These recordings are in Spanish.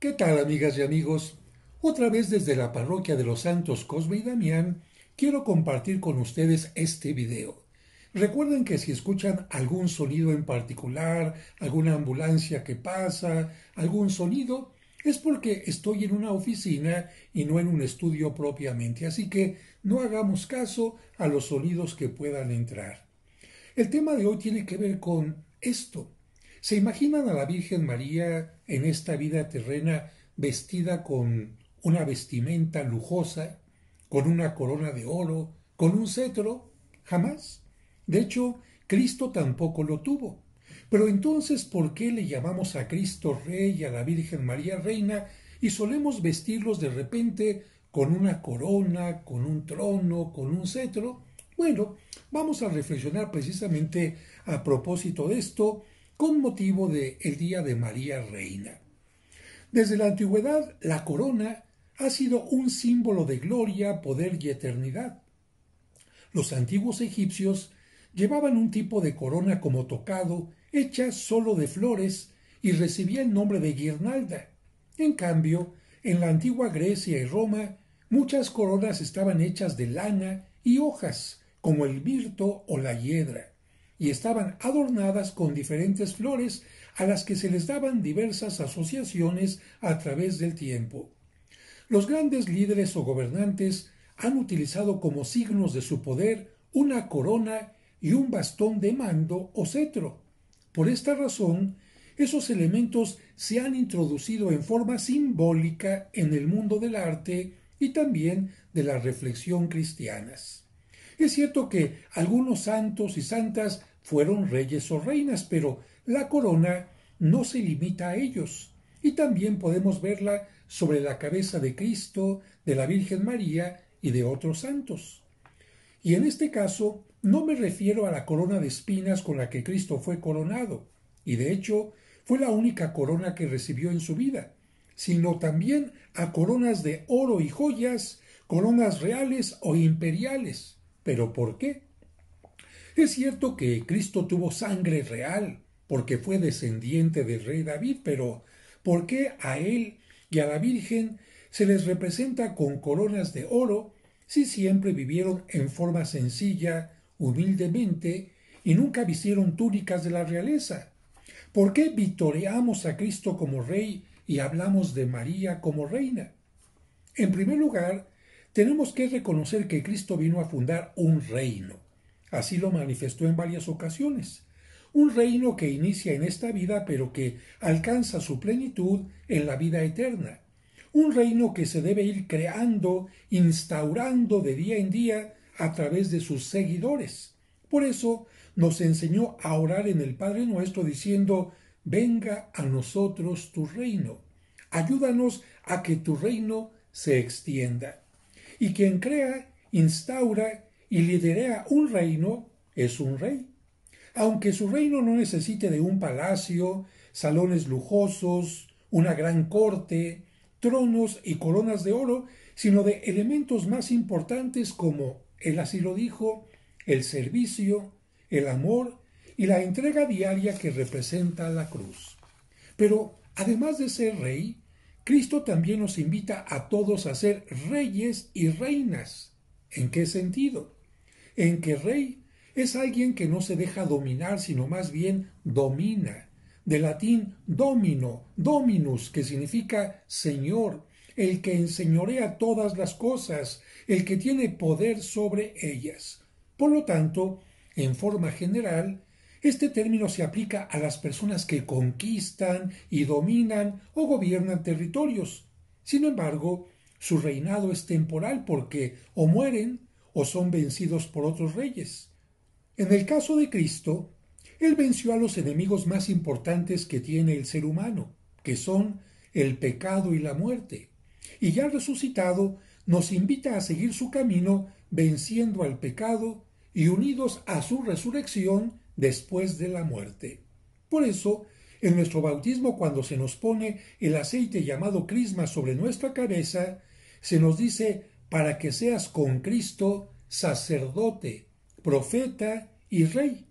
¿Qué tal amigas y amigos? Otra vez desde la parroquia de los santos Cosme y Damián quiero compartir con ustedes este video. Recuerden que si escuchan algún sonido en particular, alguna ambulancia que pasa, algún sonido, es porque estoy en una oficina y no en un estudio propiamente, así que no hagamos caso a los sonidos que puedan entrar. El tema de hoy tiene que ver con esto, ¿Se imaginan a la Virgen María en esta vida terrena vestida con una vestimenta lujosa, con una corona de oro, con un cetro? Jamás. De hecho, Cristo tampoco lo tuvo. Pero entonces, ¿por qué le llamamos a Cristo Rey y a la Virgen María Reina y solemos vestirlos de repente con una corona, con un trono, con un cetro? Bueno, vamos a reflexionar precisamente a propósito de esto con motivo del el Día de María Reina. Desde la antigüedad, la corona ha sido un símbolo de gloria, poder y eternidad. Los antiguos egipcios llevaban un tipo de corona como tocado, hecha solo de flores, y recibía el nombre de guirnalda. En cambio, en la antigua Grecia y Roma, muchas coronas estaban hechas de lana y hojas, como el mirto o la hiedra y estaban adornadas con diferentes flores a las que se les daban diversas asociaciones a través del tiempo. Los grandes líderes o gobernantes han utilizado como signos de su poder una corona y un bastón de mando o cetro. Por esta razón, esos elementos se han introducido en forma simbólica en el mundo del arte y también de la reflexión cristianas. Es cierto que algunos santos y santas fueron reyes o reinas, pero la corona no se limita a ellos. Y también podemos verla sobre la cabeza de Cristo, de la Virgen María y de otros santos. Y en este caso no me refiero a la corona de espinas con la que Cristo fue coronado, y de hecho fue la única corona que recibió en su vida, sino también a coronas de oro y joyas, coronas reales o imperiales, ¿Pero por qué? Es cierto que Cristo tuvo sangre real, porque fue descendiente del rey David, pero ¿por qué a él y a la Virgen se les representa con coronas de oro si siempre vivieron en forma sencilla, humildemente, y nunca vistieron túnicas de la realeza? ¿Por qué vitoreamos a Cristo como rey y hablamos de María como reina? En primer lugar, tenemos que reconocer que Cristo vino a fundar un reino. Así lo manifestó en varias ocasiones. Un reino que inicia en esta vida pero que alcanza su plenitud en la vida eterna. Un reino que se debe ir creando, instaurando de día en día a través de sus seguidores. Por eso nos enseñó a orar en el Padre nuestro diciendo, venga a nosotros tu reino. Ayúdanos a que tu reino se extienda. Y quien crea, instaura y liderea un reino es un rey. Aunque su reino no necesite de un palacio, salones lujosos, una gran corte, tronos y coronas de oro, sino de elementos más importantes como, él así lo dijo, el servicio, el amor y la entrega diaria que representa la cruz. Pero, además de ser rey, Cristo también nos invita a todos a ser reyes y reinas. ¿En qué sentido? En que rey es alguien que no se deja dominar, sino más bien domina. Del latín domino, dominus, que significa señor, el que enseñorea todas las cosas, el que tiene poder sobre ellas. Por lo tanto, en forma general, este término se aplica a las personas que conquistan y dominan o gobiernan territorios. Sin embargo, su reinado es temporal porque o mueren o son vencidos por otros reyes. En el caso de Cristo, Él venció a los enemigos más importantes que tiene el ser humano, que son el pecado y la muerte. Y ya resucitado, nos invita a seguir su camino venciendo al pecado y unidos a su resurrección después de la muerte. Por eso, en nuestro bautismo, cuando se nos pone el aceite llamado crisma sobre nuestra cabeza, se nos dice para que seas con Cristo sacerdote, profeta y rey.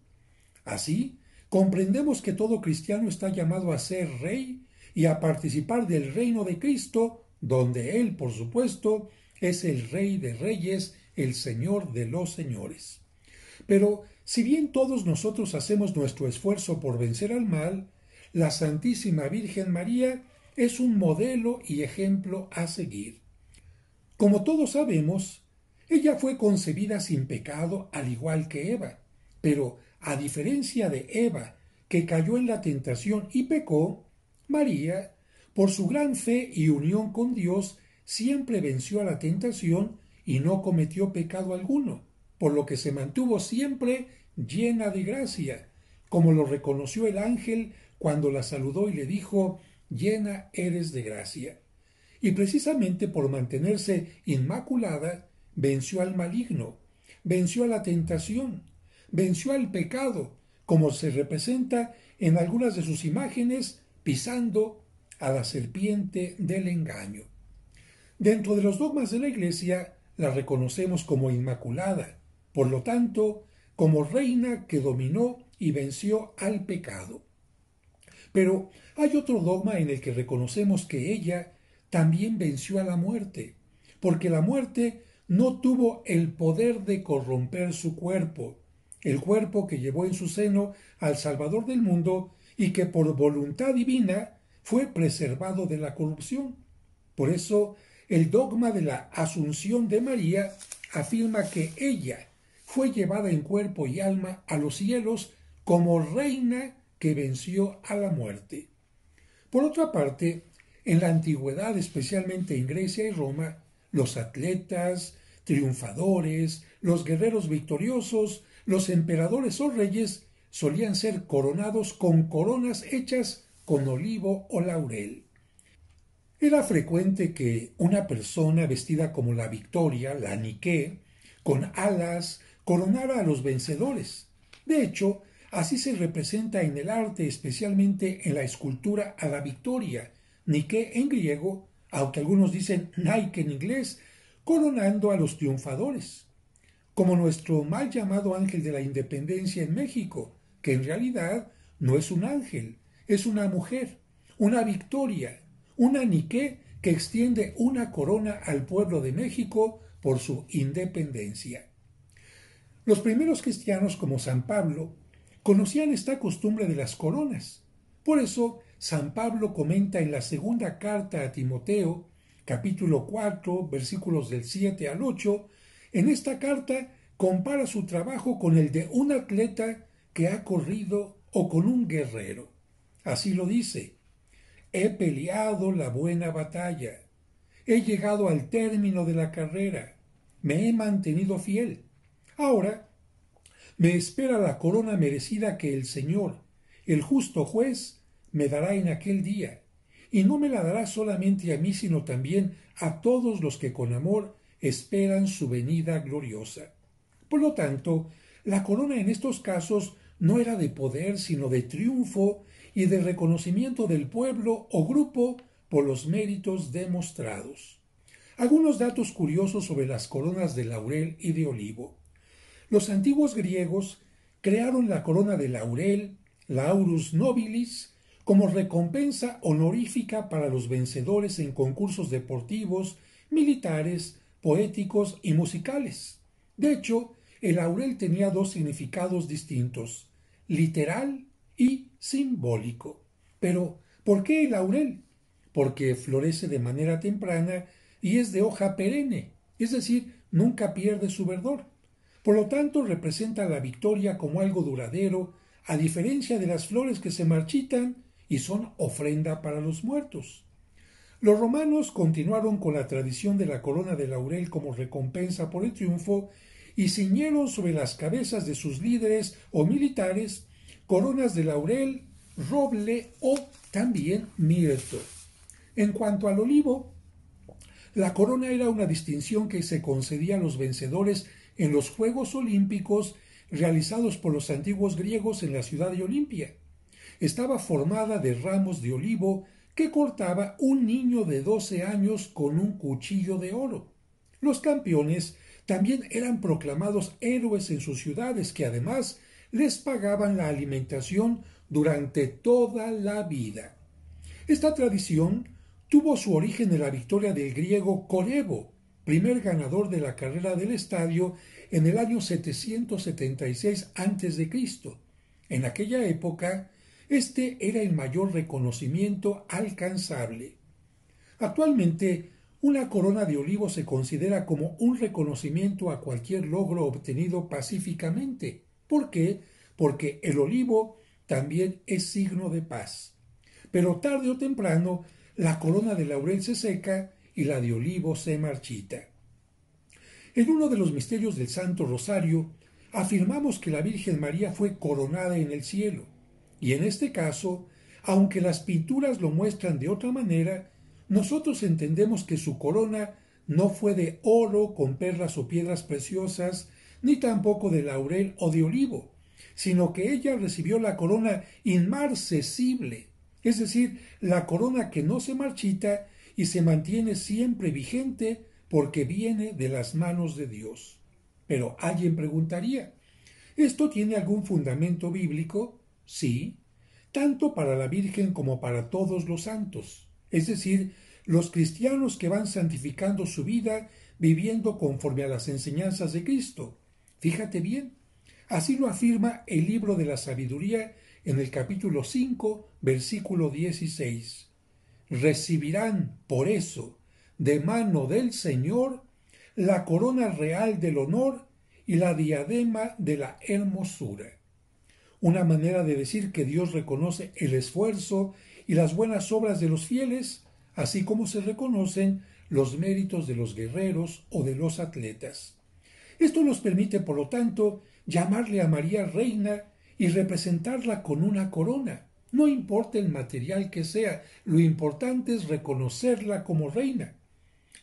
Así, comprendemos que todo cristiano está llamado a ser rey y a participar del reino de Cristo, donde Él, por supuesto, es el rey de reyes, el Señor de los señores. Pero si bien todos nosotros hacemos nuestro esfuerzo por vencer al mal, la Santísima Virgen María es un modelo y ejemplo a seguir. Como todos sabemos, ella fue concebida sin pecado al igual que Eva, pero a diferencia de Eva, que cayó en la tentación y pecó, María, por su gran fe y unión con Dios, siempre venció a la tentación y no cometió pecado alguno por lo que se mantuvo siempre llena de gracia, como lo reconoció el ángel cuando la saludó y le dijo, llena eres de gracia. Y precisamente por mantenerse inmaculada, venció al maligno, venció a la tentación, venció al pecado, como se representa en algunas de sus imágenes pisando a la serpiente del engaño. Dentro de los dogmas de la Iglesia la reconocemos como inmaculada, por lo tanto, como reina que dominó y venció al pecado. Pero hay otro dogma en el que reconocemos que ella también venció a la muerte, porque la muerte no tuvo el poder de corromper su cuerpo, el cuerpo que llevó en su seno al Salvador del mundo y que por voluntad divina fue preservado de la corrupción. Por eso, el dogma de la Asunción de María afirma que ella, fue llevada en cuerpo y alma a los cielos como reina que venció a la muerte. Por otra parte, en la antigüedad, especialmente en Grecia y Roma, los atletas, triunfadores, los guerreros victoriosos, los emperadores o reyes solían ser coronados con coronas hechas con olivo o laurel. Era frecuente que una persona vestida como la Victoria, la niqué, con alas, coronaba a los vencedores. De hecho, así se representa en el arte, especialmente en la escultura a la victoria, Nike en griego, aunque algunos dicen Nike en inglés, coronando a los triunfadores. Como nuestro mal llamado ángel de la independencia en México, que en realidad no es un ángel, es una mujer, una victoria, una Nike que extiende una corona al pueblo de México por su independencia. Los primeros cristianos, como San Pablo, conocían esta costumbre de las coronas. Por eso, San Pablo comenta en la segunda carta a Timoteo, capítulo 4, versículos del 7 al 8, en esta carta compara su trabajo con el de un atleta que ha corrido o con un guerrero. Así lo dice, he peleado la buena batalla, he llegado al término de la carrera, me he mantenido fiel Ahora me espera la corona merecida que el Señor, el justo juez, me dará en aquel día, y no me la dará solamente a mí, sino también a todos los que con amor esperan su venida gloriosa. Por lo tanto, la corona en estos casos no era de poder, sino de triunfo y de reconocimiento del pueblo o grupo por los méritos demostrados. Algunos datos curiosos sobre las coronas de laurel y de olivo. Los antiguos griegos crearon la corona de laurel, laurus nobilis, como recompensa honorífica para los vencedores en concursos deportivos, militares, poéticos y musicales. De hecho, el laurel tenía dos significados distintos, literal y simbólico. Pero, ¿por qué el laurel? Porque florece de manera temprana y es de hoja perenne, es decir, nunca pierde su verdor. Por lo tanto, representa la victoria como algo duradero, a diferencia de las flores que se marchitan y son ofrenda para los muertos. Los romanos continuaron con la tradición de la corona de laurel como recompensa por el triunfo y ciñeron sobre las cabezas de sus líderes o militares coronas de laurel, roble o también mirto. En cuanto al olivo, la corona era una distinción que se concedía a los vencedores en los Juegos Olímpicos realizados por los antiguos griegos en la ciudad de Olimpia. Estaba formada de ramos de olivo que cortaba un niño de doce años con un cuchillo de oro. Los campeones también eran proclamados héroes en sus ciudades que además les pagaban la alimentación durante toda la vida. Esta tradición tuvo su origen en la victoria del griego Colebo primer ganador de la carrera del estadio en el año 776 a.C. En aquella época, este era el mayor reconocimiento alcanzable. Actualmente, una corona de olivo se considera como un reconocimiento a cualquier logro obtenido pacíficamente. ¿Por qué? Porque el olivo también es signo de paz. Pero tarde o temprano, la corona de laurel seca y la de olivo se marchita. En uno de los misterios del Santo Rosario, afirmamos que la Virgen María fue coronada en el cielo, y en este caso, aunque las pinturas lo muestran de otra manera, nosotros entendemos que su corona no fue de oro con perlas o piedras preciosas, ni tampoco de laurel o de olivo, sino que ella recibió la corona inmarcesible, es decir, la corona que no se marchita y se mantiene siempre vigente porque viene de las manos de Dios. Pero alguien preguntaría, ¿esto tiene algún fundamento bíblico? Sí, tanto para la Virgen como para todos los santos, es decir, los cristianos que van santificando su vida viviendo conforme a las enseñanzas de Cristo. Fíjate bien, así lo afirma el libro de la sabiduría en el capítulo 5, versículo 16 recibirán por eso de mano del Señor la corona real del honor y la diadema de la hermosura. Una manera de decir que Dios reconoce el esfuerzo y las buenas obras de los fieles, así como se reconocen los méritos de los guerreros o de los atletas. Esto nos permite, por lo tanto, llamarle a María reina y representarla con una corona, no importa el material que sea, lo importante es reconocerla como reina.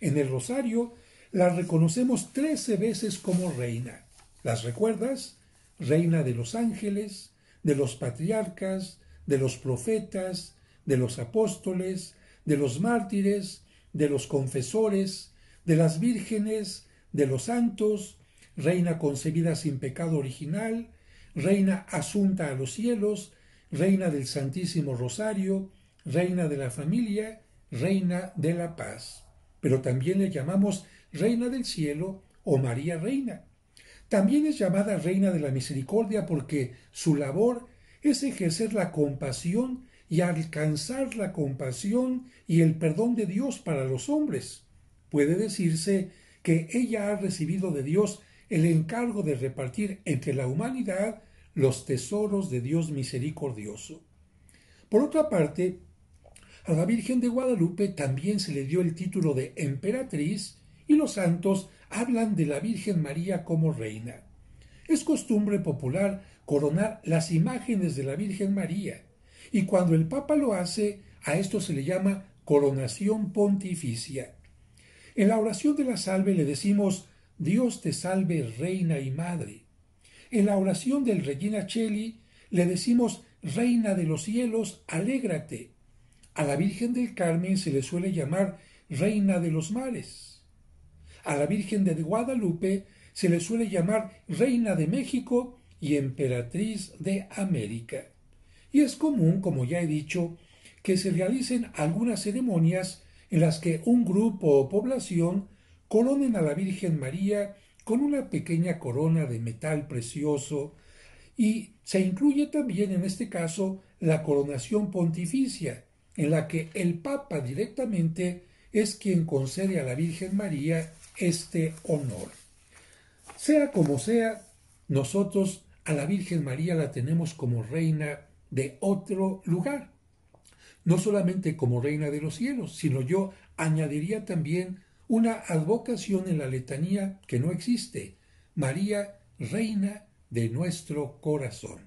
En el rosario la reconocemos trece veces como reina. ¿Las recuerdas? Reina de los ángeles, de los patriarcas, de los profetas, de los apóstoles, de los mártires, de los confesores, de las vírgenes, de los santos, reina concebida sin pecado original, reina asunta a los cielos, Reina del Santísimo Rosario, Reina de la Familia, Reina de la Paz. Pero también le llamamos Reina del Cielo o María Reina. También es llamada Reina de la Misericordia porque su labor es ejercer la compasión y alcanzar la compasión y el perdón de Dios para los hombres. Puede decirse que ella ha recibido de Dios el encargo de repartir entre la humanidad los tesoros de Dios misericordioso. Por otra parte, a la Virgen de Guadalupe también se le dio el título de emperatriz y los santos hablan de la Virgen María como reina. Es costumbre popular coronar las imágenes de la Virgen María y cuando el Papa lo hace, a esto se le llama coronación pontificia. En la oración de la salve le decimos Dios te salve, reina y madre. En la oración del Regina Cheli le decimos Reina de los cielos, alégrate. A la Virgen del Carmen se le suele llamar Reina de los mares. A la Virgen de Guadalupe se le suele llamar Reina de México y Emperatriz de América. Y es común, como ya he dicho, que se realicen algunas ceremonias en las que un grupo o población colonen a la Virgen María con una pequeña corona de metal precioso y se incluye también en este caso la coronación pontificia, en la que el Papa directamente es quien concede a la Virgen María este honor. Sea como sea, nosotros a la Virgen María la tenemos como reina de otro lugar, no solamente como reina de los cielos, sino yo añadiría también una advocación en la letanía que no existe, María, Reina de nuestro corazón.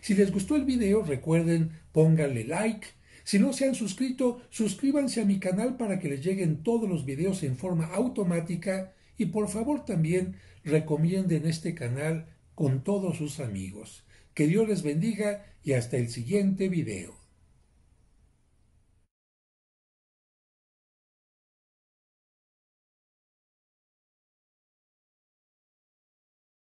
Si les gustó el video, recuerden, pónganle like. Si no se han suscrito, suscríbanse a mi canal para que les lleguen todos los videos en forma automática y por favor también recomienden este canal con todos sus amigos. Que Dios les bendiga y hasta el siguiente video.